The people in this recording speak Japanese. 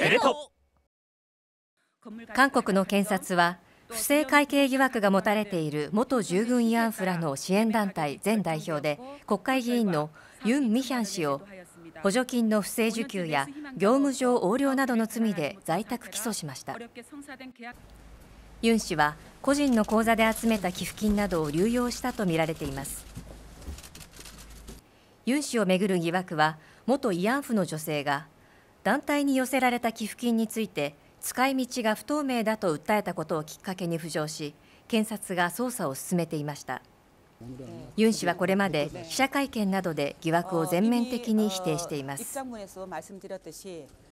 テレ東韓国の検察は不正会計疑惑が持たれている元従軍慰安婦らの支援団体前代表で国会議員のユン・ミヒャン氏を補助金の不正受給や業務上横領などの罪で在宅起訴しましたユン氏は個人の口座で集めた寄付金などを流用したとみられていますユン氏をめぐる疑惑は元慰安婦の女性が団体に寄せられた寄付金について使い道が不透明だと訴えたことをきっかけに浮上し検察が捜査を進めていましたユン氏はこれまで記者会見などで疑惑を全面的に否定しています